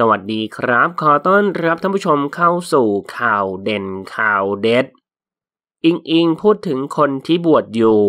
สวัสดีครับ ขอต้อนรับท่านผู้ชมเข้าสู่ข่าวเด่นข่าวเด็ด อิงอิงพูดถึงคนที่บวชอยู่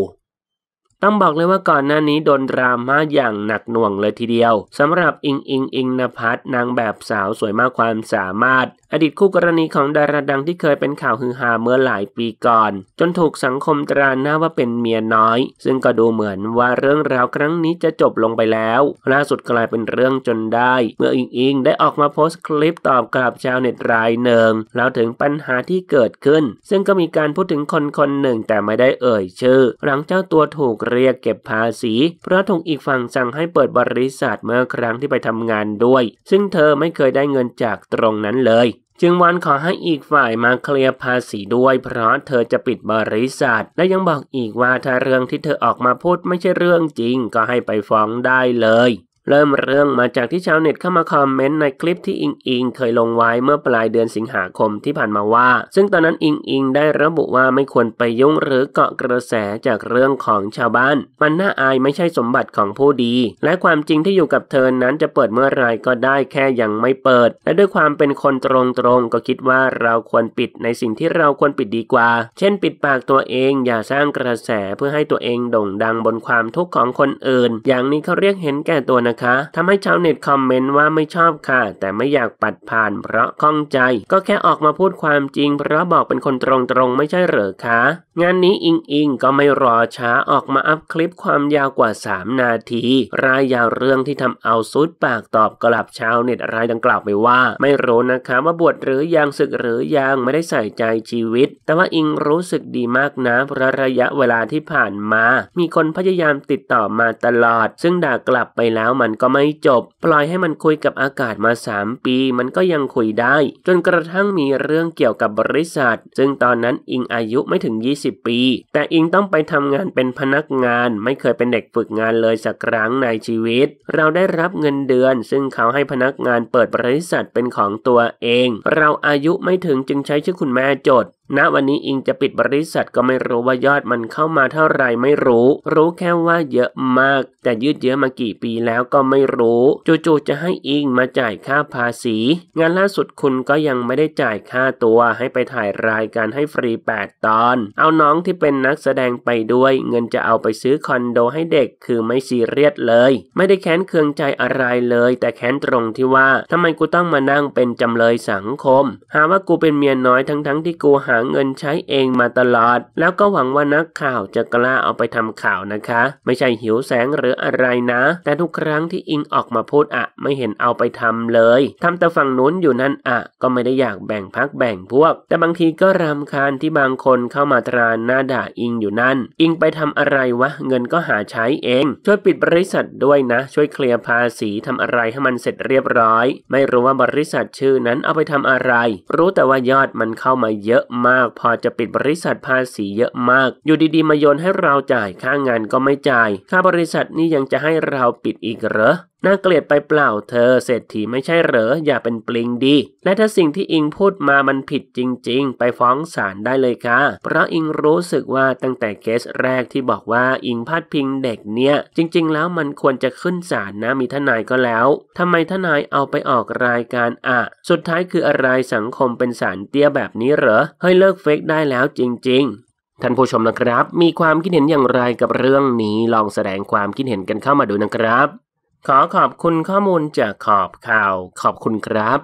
ต้องบอกเลยว่าก่อนหน้านี้โดนดราม่าอย่างหนักหน่วงเลยทีเดียวสำหรับอิงอิง อิงนภัสนางแบบสาวสวยมากความสามารถ อดีตคู่กรณีของดาราดังที่เคยเป็นข่าวฮือฮาเมื่อหลายปีก่อน จนถูกสังคมตราหน้าว่าเป็นเมียน้อย ซึ่งก็ดูเหมือนว่าเรื่องราวครั้งนี้จะจบลงไปแล้ว ล่าสุดกลายเป็นเรื่องจนได้ เมื่ออิงอิงได้ออกมาโพสต์คลิปตอบกลับชาวเน็ตรายหนึ่งแล้วถึงปัญหาที่เกิดขึ้น ซึ่งก็มีการพูดถึงคนคนหนึ่งแต่ไม่ได้เอ่ยชื่อ หลังเจ้าตัวถูกเรียกเก็บภาษี เพราะถูกอีกฝั่งสั่งให้เปิดบริษัทเมื่อครั้งที่ไปทำงานด้วย ซึ่งเธอไม่เคยได้เงินจากตรงนั้นเลย จึงวันขอให้อีกฝ่ายมาเคลียร์ภาษีด้วย เพราะเธอจะปิดบริษัท และยังบอกอีกว่าถ้าเรื่องที่เธอออกมาพูดไม่ใช่เรื่องจริงก็ให้ไปฟ้องได้เลยเริ่มเรื่องมาจากที่ชาวเน็ตเข้ามาคอมเมนต์ในคลิปที่อิงอิงเคยลงไว้เมื่อปลายเดือนสิงหาคมที่ผ่านมาว่า ซึ่งตอนนั้นอิงอิงได้ระบุว่าไม่ควรไปยุ่งหรือเกาะกระแสจากเรื่องของชาวบ้านมันน่าอายไม่ใช่สมบัติของผู้ดีและความจริงที่อยู่กับเธอนั้นจะเปิดเมื่อไรก็ได้แค่ยังไม่เปิด และด้วยความเป็นคนตรงๆก็คิดว่าเราควรปิดในสิ่งที่เราควรปิดดีกว่า เช่นปิดปากตัวเอง อย่าสร้างกระแสเพื่อให้ตัวเองโด่งดังบนความทุกข์ของคนอื่น อย่างนี้เขาเรียกเห็นแก่ตัวนะคะทำให้ชาวเน็ตคอมเมนต์ว่าไม่ชอบค่ะ แต่ไม่อยากปัดผ่านเพราะข้องใจ ก็แค่ออกมาพูดความจริง เพราะบอกเป็นคนตรงๆ ไม่ใช่ เหรอคะงานนี้อิงอิงก็ไม่รอช้าออกมาอัพคลิปความยาวกว่า 3 นาที รายยาวเรื่องที่ทำเอาซุดปากตอบกลับชาวเน็ตรายดังกล่าวไปว่า ไม่รู้นะคะ ว่าบวชหรือยังศึกหรือยังไม่ได้ใส่ใจชีวิต แต่ว่าอิงรู้สึกดีมากนะเพราะระยะเวลาที่ผ่านมามีคนพยายามติดต่อมาตลอด ซึ่งด่ากลับไปแล้วมาันก็ไม่จบ ปล่อยให้มันคุยกับอากาศมา 3 ปี มันก็ยังคุยได้ จนกระทั่งมีเรื่องเกี่ยวกับบริษัท ซึ่งตอนนั้นอิงอายุไม่ถึง 20 ปี แต่อิงต้องไปทำงานเป็นพนักงาน ไม่เคยเป็นเด็กฝึกงานเลยสักครั้งในชีวิต เราได้รับเงินเดือน ซึ่งเขาให้พนักงานเปิดบริษัทเป็นของตัวเอง เราอายุไม่ถึงจึงใช้ชื่อคุณแม่จดณวันนี้อิงจะปิดบริษัทก็ไม่รู้ว่ายอดมันเข้ามาเท่าไรไม่รู้ รู้แค่ว่าเยอะมาก แต่ยืดเยอะมากี่ปีแล้วก็ไม่รู้จู่ๆจะให้อิงมาจ่ายค่าภาษี งานล่าสุดคุณก็ยังไม่ได้จ่ายค่าตัวให้ไปถ่ายรายการให้ฟรี 8 ตอน เอาน้องที่เป็นนักแสดงไปด้วย เงินจะเอาไปซื้อคอนโดให้เด็กคือไม่ซีเรียสเลย ไม่ได้แค้นเคืองใจอะไรเลย แต่แค้นตรงที่ว่าทำไมกูต้องมานั่งเป็นจำเลยสังคม หาว่ากูเป็นเมียน้อยทั้งๆทที่กูหาาเงินใช้เองมาตลอด แล้วก็หวังว่านักข่าวจะกล้าเอาไปทำข่าวนะคะ ไม่ใช่หิวแสงหรืออะไรนะ แต่ทุกครั้งที่อิงออกมาพูดอะไม่เห็นเอาไปทำเลยทำแต่ฝั่งนู้นอยู่นั่นอะก็ไม่ได้อยากแบ่งพักแบ่งพวก แต่บางทีก็รำคาญที่บางคนเข้ามาตราหน้าด่าอิงอยู่นั่น อิงไปทำอะไรวะเงินก็หาใช้เอง ช่วยปิดบริษัทด้วยนะ ช่วยเคลียร์ภาษีทำอะไรให้มันเสร็จเรียบร้อย ไม่รู้ว่าบริษัทชื่อนั้นเอาไปทำอะไร รู้แต่ว่ายอดมันเข้ามาเยอะากพอจะปิดบริษัทภาษีเยอะมาก อยู่ดีๆมาโยนให้เราจ่ายค่างานก็ไม่จ่าย ค่าบริษัทนี่ยังจะให้เราปิดอีกเหรอน่าเกลียดไปเปล่าเธอเศรษฐีไม่ใช่เหรอ อย่าเป็นปลิงดีและถ้าสิ่งที่อิงพูดมามันผิดจริงๆไปฟ้องศาลได้เลยค่ะเพราะอิงรู้สึกว่าตั้งแต่เคสแรกที่บอกว่าอิงพาดพิงเด็กเนี่ยจริงๆแล้วมันควรจะขึ้นศาลนะมีทนายก็แล้วทำไมทนายเอาไปออกรายการอ่ะสุดท้ายคืออะไรสังคมเป็นศาลเตี้ยแบบนี้เหรอเฮ้ยเลิกเฟกได้แล้วจริงๆท่านผู้ชมนะครับมีความคิดเห็นอย่างไรกับเรื่องนี้ลองแสดงความคิดเห็นกันเข้ามาดูนะครับขอขอบคุณข้อมูลจากขอบข่าว ขอบคุณครับ